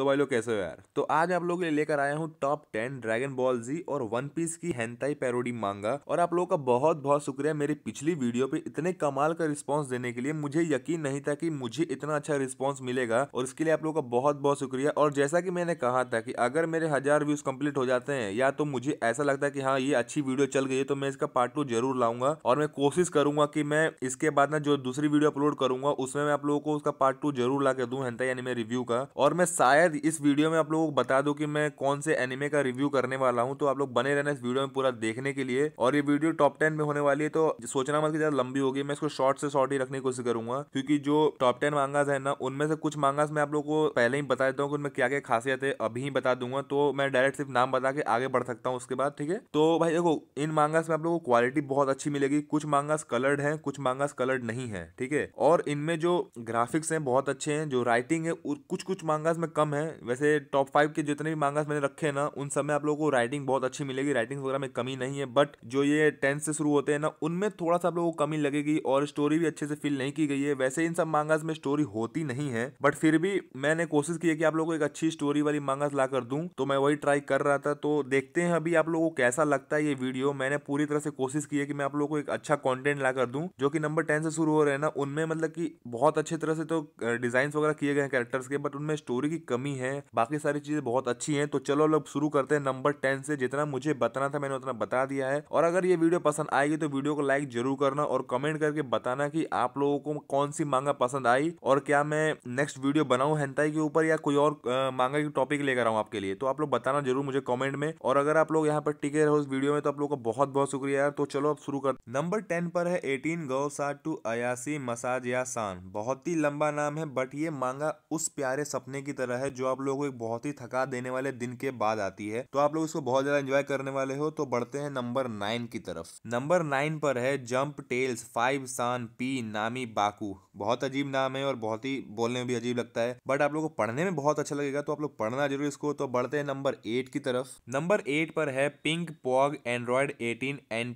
तो भाई लोग कैसे हो यार तो आज आप लोगों के लिए लेकर आया हूँ top ten Dragon Ball Z और वन पीस की हेंताई पैरोडी मांगा और आप लोगों का बहुत बहुत शुक्रिया मेरी पिछली वीडियो पे इतने कमाल का रिस्पांस देने के लिए मुझे यकीन नहीं था कि मुझे इतना अच्छा रिस्पांस मिलेगा और इसके लिए आप लोगों का बहुत बहुत शुक्रिया और जैसा की मैंने कहा था की अगर मेरे हजार व्यूज कम्प्लीट हो जाते हैं या तो मुझे ऐसा लगता है की हाँ ये अच्छी वीडियो चल गई है तो मैं इसका पार्ट टू जरूर लाऊंगा और मैं कोशिश करूंगा की मैं इसके बाद ना जो दूसरी वीडियो अपलोड करूंगा उसमें मैं आप लोगों को उसका पार्ट टू जरूर ला के दूँ हेंताई मैं रिव्यू का और मैं शायद शायद इस वीडियो में आप लोगों को बता दो कि मैं कौन से एनिमे का रिव्यू करने वाला हूँ तो आप लोग बने रहना इस वीडियो में पूरा देखने के लिए और ये वीडियो टॉप टेन में होने वाली है तो सोचना मत कि ज्यादा लंबी होगी मैं इसको शॉर्ट से शॉर्ट ही रखने की कोशिश करूंगा क्योंकि जो टॉप टेन मांगाज है ना उनमें से कुछ मांगाज मैं आप लोग को पहले ही बता देता हूँ कि उनमें क्या क्या खासियत है अभी ही बता दूंगा तो मैं डायरेक्ट सिर्फ नाम बता के आगे बढ़ सकता हूँ उसके बाद ठीक है तो भाई देखो इन मांगास में आप लोगों को क्वालिटी बहुत अच्छी मिलेगी कुछ मांगास कलर्ड है कुछ मांगास कलर्ड नहीं है ठीक है और इनमें जो ग्राफिक्स है बहुत अच्छे हैं जो राइटिंग है कुछ कुछ मांगास में कम है हैं वैसे टॉप फाइव के जितने भी मांगा मैंने रखे हैं ना उन सब में आप लोगों को राइटिंग बहुत अच्छी मिलेगी राइटिंग वगैरह में कमी नहीं है बट जो ये टेंथ से शुरू होते हैं ना उनमें थोड़ा सा आप लोगों को कमी लगेगी और स्टोरी भी अच्छे से फील नहीं की गई है वैसे इन सब मांगाज में स्टोरी होती नहीं है बट फिर भी मैंने कोशिश की है कि आप लोग को एक अच्छी स्टोरी वाली मांगाज ला कर दूं तो मैं वही ट्राई कर रहा था तो देखते हैं अभी आप लोगों को कैसा लगता है ये वीडियो मैंने पूरी तरह से कोशिश की है कि मैं आप लोगों को एक अच्छा कॉन्टेंट ला कर दूं जो कि नंबर टेन से शुरू हो रहे हैं ना उनमें मतलब की बहुत अच्छे तरह से तो डिजाइन वगैरह किए गए हैं कैरेक्टर्स के बट उनमें स्टोरी की कमी कमी है बाकी सारी चीजें बहुत अच्छी हैं तो चलो लोग शुरू करते हैं नंबर टेन से जितना मुझे बताना था मैंने उतना बता दिया है और अगर ये वीडियो पसंद आएगी तो वीडियो को लाइक जरूर करना और कमेंट करके बताना की आप लोगों को कौन सी मांगा पसंद आई और क्या मैं नेक्स्ट वीडियो बनाऊ हेंताई के ऊपर या कोई और मांगा की टॉपिक लेकर आऊँ आपके लिए तो आप लोग बताना जरूर मुझे कॉमेंट में और अगर आप लोग यहाँ पर टिके रहो इस वीडियो में तो आप लोग का बहुत बहुत शुक्रिया तो चलो अब शुरू कर नंबर टेन पर है एटीन गौसा टू अयासी मसाज या शान बहुत ही लंबा नाम है बट ये मांगा उस प्यारे सपने की तरह है है जो आप लोगों को एक बहुत ही थका देने वाले दिन के बाद आती है तो आप लोग इसको बहुत ज्यादा एंजॉय करने वाले हो तो बढ़ते हैं नंबर नाइन की तरफ नंबर नाइन पर है जंप टेल्स फाइव सान पी नामी बाकू बहुत अजीब नाम है और बहुत ही बोलने में भी अजीब लगता है बट आप लोग को पढ़ने में बहुत अच्छा लगेगा तो आप लोग पढ़ना जरूर इसको तो बढ़ते हैं नंबर एट की तरफ नंबर एट पर है पिंक पॉग एंड्रॉयड एटीन एन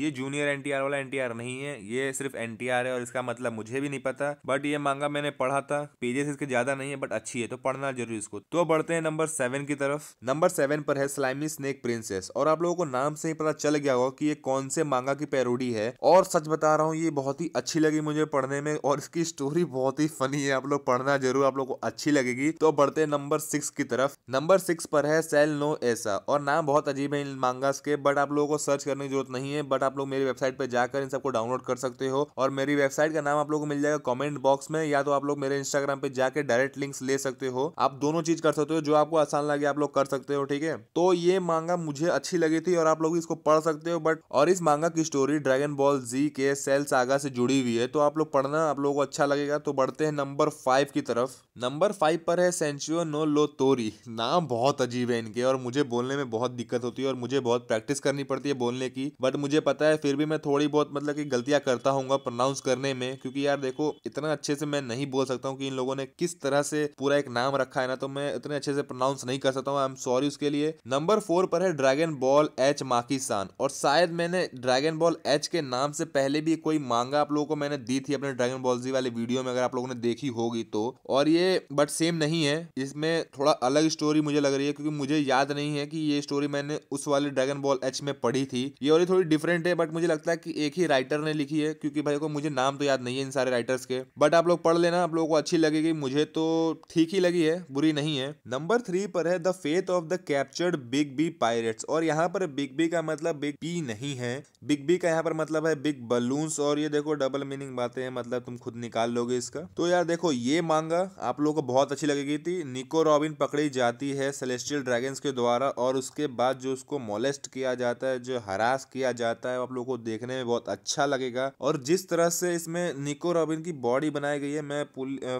ये जूनियर एन वाला एन नहीं है ये सिर्फ एन है और इसका मतलब मुझे भी नहीं पता बट ये मांगा मैंने पढ़ा था पेजेस इसके ज्यादा नहीं है बट अच्छी है तो पढ़ पढ़ना जरूर इसको तो बढ़ते हैं नंबर सेवन की तरफ नंबर सेवन पर है स्लाइमी स्नेक प्रिंसेस और आप लोगों को नाम से ही पता चल गया होगा कि ये कौन से मांगा की पैरोडी है और सच बता रहा हूँ ये बहुत ही अच्छी लगी मुझे पढ़ने में और इसकी स्टोरी बहुत ही फनी है आप लोग पढ़ना जरूर आप लोग को अच्छी लगेगी तो बढ़ते हैं नंबर सिक्स की तरफ नंबर सिक्स पर है सेल नो ऐसा और नाम बहुत अजीब है इन मांगास के बट आप लोगों को सर्च करने की जरूरत नहीं है बट आप लोग मेरी वेबसाइट पर जाकर इन सबको डाउनलोड कर सकते हो और मेरी वेबसाइट का नाम आप लोग को मिल जाएगा कॉमेंट बॉक्स में या तो आप लोग मेरे इंस्टाग्राम पे जाकर डायरेक्ट लिंक्स ले सकते हो हो आप दोनों चीज कर सकते हो जो आपको आसान लगे आप लोग कर सकते हो ठीक है तो ये मांगा मुझे अच्छी लगी थी और आप लोग इसको पढ़ सकते हो बट और इस मांगा की स्टोरी ड्रैगन बॉल जी के सेल सागा से जुड़ी हुई है तो आप लोग पढ़ना आप लोगों को अच्छा लगेगा तो बढ़ते हैं नंबर फाइव की तरफ नंबर फाइव पर है सेंचुअ नो लो तोरी नाम बहुत अजीब है इनके और मुझे बोलने में बहुत दिक्कत होती है और मुझे बहुत प्रैक्टिस करनी पड़ती है बोलने की बट मुझे पता है फिर भी मैं थोड़ी बहुत मतलब की गलतियां करता हूँ प्रोनाउंस करने में क्योंकि यार देखो इतना अच्छे से मैं नहीं बोल सकता हूँ कि इन लोगों ने किस तरह से पूरा एक नाम नाम रखा है ना तो मैं इतने अच्छे से प्रोनाउंस नहीं कर सकता हूँ आई एम सॉरी उसके लिए नंबर फोर पर है ड्रैगन बॉल एच माकिसान और शायद मैंने ड्रैगन बॉल एच के नाम से पहले भी कोई मांगा आप लोगों को मैंने दी थी अपने ड्रैगन बॉल जी वाले वीडियो में अगर आप लोगों ने देखी होगी तो और ये बट सेम नहीं है इसमें थोड़ा अलग स्टोरी मुझे लग रही है क्योंकि मुझे याद नहीं है कि ये स्टोरी मैंने उस वाले ड्रैगन बॉल एच में पढ़ी थी ये और थोड़ी डिफरेंट है बट मुझे लगता है कि एक ही राइटर ने लिखी है क्योंकि भाई को मुझे नाम तो याद नहीं है इन सारे राइटर्स के बट आप लोग पढ़ लेना आप लोगों को अच्छी लगेगी मुझे तो ठीक ही लगी अच्छी है बुरी नहीं है नंबर थ्री पर है the faith of the captured big B pirates और यहाँ पर बिग बी का मतलब बिग बी नहीं है बिग बी का यहाँ पर मतलब है बिग बलून्स और ये देखो डबल मीनिंग बातें हैं मतलब तुम खुद निकाल लोगे इसका तो यार देखो ये मांगा आप लोगों को बहुत अच्छी लगेगी थी निको रॉबिन पकड़ी जाती है सेलेस्टियल ड्रैगन्स के द्वारा और उसके बाद जो उसको मोलेस्ट किया जाता है जो हरास किया जाता है आप लोगों को देखने में बहुत अच्छा लगेगा और जिस तरह से इसमें निको रॉबिन की बॉडी बनाई गई है मैं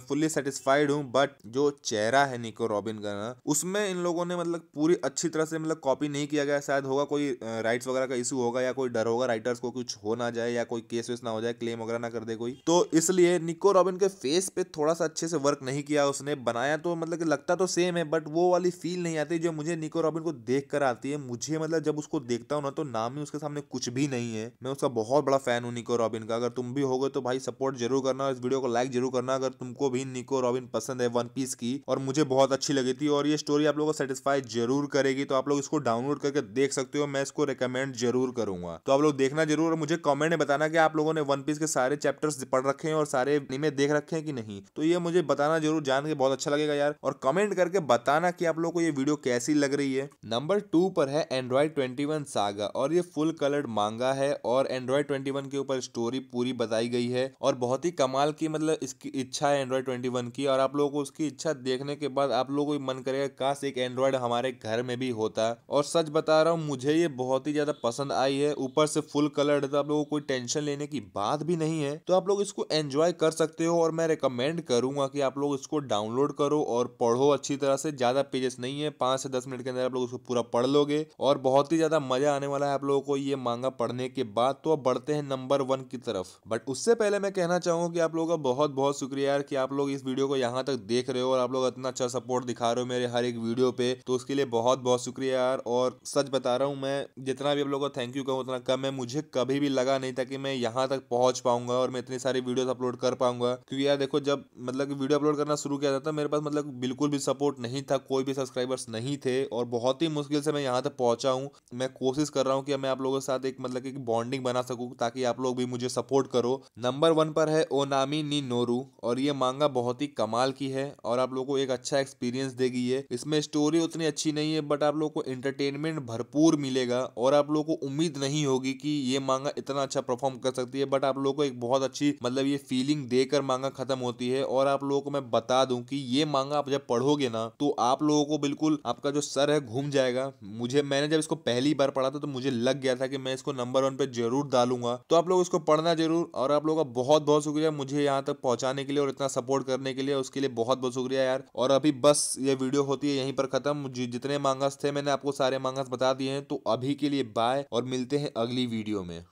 फुल्ली सेटिस्फाइड हूँ बट जो चेहरा है निको रॉबिन का ना उसमें इन लोगों ने मतलब पूरी अच्छी तरह से मतलब कॉपी नहीं किया गया शायद होगा कोई राइट्स वगैरह का इशू होगा या कोई डर होगा राइटर्स को कुछ हो ना जाए या कोई केस वेस ना हो जाए क्लेम वगैरह ना कर दे कोई तो इसलिए निको रॉबिन के फेस पे थोड़ा सा अच्छे से वर्क नहीं किया उसने बनाया तो मतलब लगता तो सेम है बट वो वाली फील नहीं आती जो मुझे निको रॉबिन को देख कर आती है मुझे मतलब जब उसको देखता हूँ ना तो नाम ही उसके सामने कुछ भी नहीं है मैं उसका बहुत बड़ा फैन हूँ निको रॉबिन का अगर तुम भी हो तो भाई सपोर्ट जरूर करना और इस वीडियो को लाइक जरूर करना अगर तुमको भी निको रॉबिन पसंद है वन पीस की और मुझे बहुत अच्छी लगी थी और ये स्टोरी आप लोगों को सेटिस्फाई जरूर करेगी तो आप लोग इसको डाउनलोड करके देख सकते हो मैं इसको रिकमेंड जरूर करूंगा तो आप लोग देखना जरूर और मुझे कॉमेंट में बताना कि आप लोगों ने वन पीस के सारे चैप्टर्स पढ़ रखे हैं और सारे एनिमे देख रखे हैं कि नहीं तो ये मुझे बताना जरूर जान के बहुत अच्छा लगेगा यार और कमेंट करके बताना कि आप लोग को ये वीडियो कैसी लग रही है नंबर टू पर है एंड्रॉयड ट्वेंटी सागा और ये फुल कलर्ड मांगा है और एंड्रॉयड ट्वेंटी के ऊपर स्टोरी पूरी बताई गई है और बहुत ही कमाल की मतलब इसकी इच्छा है एंड्रॉयड ट्वेंटी की और आप लोगों को उसकी इच्छा देखने के बाद आप लोगों को मन करेगा काश एक एंड्रॉयड हमारे घर में भी होता और सच बता रहा हूँ मुझे ये बहुत ही ज्यादा पसंद आई है ऊपर से फुल कलर्ड है तो आप लोगों को कोई टेंशन लेने की बात भी नहीं है तो आप लोग इसको एंजॉय कर सकते हो और मैं रिकमेंड करूंगा कि आप लोग इसको डाउनलोड करो और पढ़ो अच्छी तरह से ज्यादा पेजेस नहीं है पांच से दस मिनट के अंदर आप लोग इसको पूरा पढ़ लोगे और बहुत ही ज्यादा मजा आने वाला है आप लोगों को ये मांगा पढ़ने के बाद तो अब बढ़ते हैं नंबर वन की तरफ बट उससे पहले मैं कहना चाहूंगा कि आप लोगों का बहुत बहुत शुक्रिया यार कि आप लोग इस वीडियो को यहां तक देख रहे हो और आप लोग इतना अच्छा सपोर्ट दिखा रहे हो मेरे हर एक वीडियो पे तो उसके लिए बहुत बहुत शुक्रिया यार और सच बता रहा हूँ मैं जितना भी आप लोगों को थैंक यू कहूँ उतना कम है मुझे कभी भी लगा नहीं था कि मैं यहाँ तक पहुँच पाऊंगा और मैं इतनी सारी वीडियोस अपलोड कर पाऊंगा क्योंकि यार देखो जब मतलब वीडियो अपलोड करना शुरू किया था मेरे पास मतलब बिल्कुल भी सपोर्ट नहीं था कोई भी सब्सक्राइबर्स नहीं थे और बहुत ही मुश्किल से मैं यहाँ तक पहुंचा हूँ मैं कोशिश कर रहा हूँ कि मैं आप लोगों के साथ एक मतलब एक बॉन्डिंग बना सकूँ ताकि आप लोग भी मुझे सपोर्ट करो नंबर वन पर है ओनामी नी नोरू और ये मांगा बहुत ही कमाल की है और आप लोग लोगों को एक अच्छा एक्सपीरियंस देगी ये इसमें स्टोरी उतनी अच्छी नहीं है बट आप लोगों को एंटरटेनमेंट भरपूर मिलेगा और आप लोगों को उम्मीद नहीं होगी कि ये मांगा इतना अच्छा परफॉर्म कर सकती है बट आप लोगों को एक बहुत अच्छी मतलब ये फीलिंग देकर मांगा खत्म होती है और आप लोगों को मैं बता दूं कि ये मांगा आप जब पढ़ोगे ना तो आप लोगों को बिल्कुल आपका जो सर है घूम जाएगा मुझे मैंने जब इसको पहली बार पढ़ा था तो मुझे लग गया था कि मैं इसको नंबर वन पे जरूर डालूंगा तो आप लोग इसको पढ़ना जरूर और आप लोगों का बहुत बहुत शुक्रिया मुझे यहाँ तक पहुंचाने के लिए और इतना सपोर्ट करने के लिए उसके लिए बहुत बहुत शुक्रिया यार और अभी बस ये वीडियो होती है यहीं पर खत्म जितने मांगस थे मैंने आपको सारे मांगस बता दिए हैं तो अभी के लिए बाय और मिलते हैं अगली वीडियो में